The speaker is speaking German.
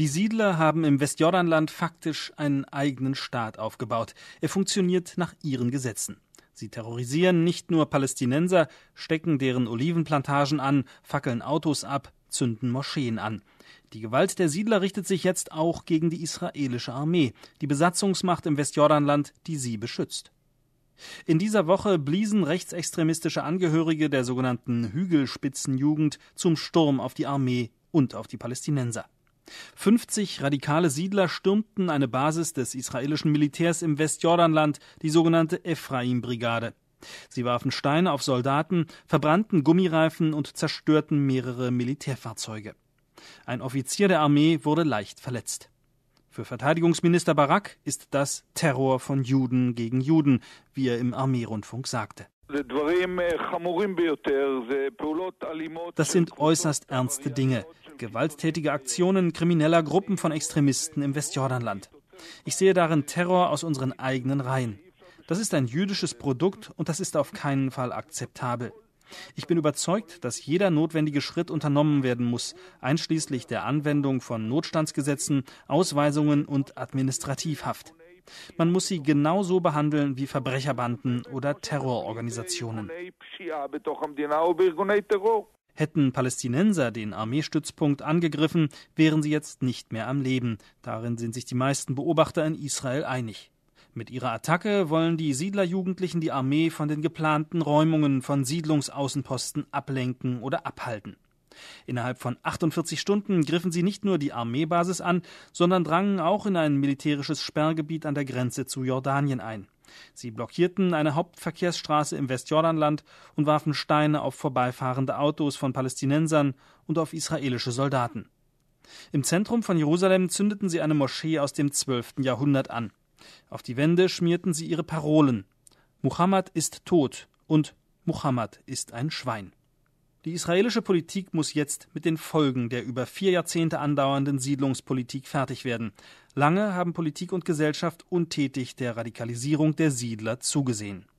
Die Siedler haben im Westjordanland faktisch einen eigenen Staat aufgebaut. Er funktioniert nach ihren Gesetzen. Sie terrorisieren nicht nur Palästinenser, stecken deren Olivenplantagen an, fackeln Autos ab, zünden Moscheen an. Die Gewalt der Siedler richtet sich jetzt auch gegen die israelische Armee, die Besatzungsmacht im Westjordanland, die sie beschützt. In dieser Woche bliesen rechtsextremistische Angehörige der sogenannten Hügelspitzenjugend zum Sturm auf die Armee und auf die Palästinenser. 50 radikale Siedler stürmten eine Basis des israelischen Militärs im Westjordanland, die sogenannte Ephraim-Brigade. Sie warfen Steine auf Soldaten, verbrannten Gummireifen und zerstörten mehrere Militärfahrzeuge. Ein Offizier der Armee wurde leicht verletzt. Für Verteidigungsminister Barak ist das Terror von Juden gegen Juden, wie er im Armeerundfunk sagte. Das sind äußerst ernste Dinge. Gewalttätige Aktionen krimineller Gruppen von Extremisten im Westjordanland. Ich sehe darin Terror aus unseren eigenen Reihen. Das ist ein jüdisches Produkt und das ist auf keinen Fall akzeptabel. Ich bin überzeugt, dass jeder notwendige Schritt unternommen werden muss, einschließlich der Anwendung von Notstandsgesetzen, Ausweisungen und Administrativhaft. Man muss sie genauso behandeln wie Verbrecherbanden oder Terrororganisationen. Hätten Palästinenser den Armeestützpunkt angegriffen, wären sie jetzt nicht mehr am Leben. Darin sind sich die meisten Beobachter in Israel einig. Mit ihrer Attacke wollen die Siedlerjugendlichen die Armee von den geplanten Räumungen von Siedlungsaußenposten ablenken oder abhalten. Innerhalb von 48 Stunden griffen sie nicht nur die Armeebasis an, sondern drangen auch in ein militärisches Sperrgebiet an der Grenze zu Jordanien ein. Sie blockierten eine Hauptverkehrsstraße im Westjordanland und warfen Steine auf vorbeifahrende Autos von Palästinensern und auf israelische Soldaten. Im Zentrum von Jerusalem zündeten sie eine Moschee aus dem 12. Jahrhundert an. Auf die Wände schmierten sie ihre Parolen: Muhammad ist tot und Muhammad ist ein Schwein. Die israelische Politik muss jetzt mit den Folgen der über vier Jahrzehnte andauernden Siedlungspolitik fertig werden. Lange haben Politik und Gesellschaft untätig der Radikalisierung der Siedler zugesehen.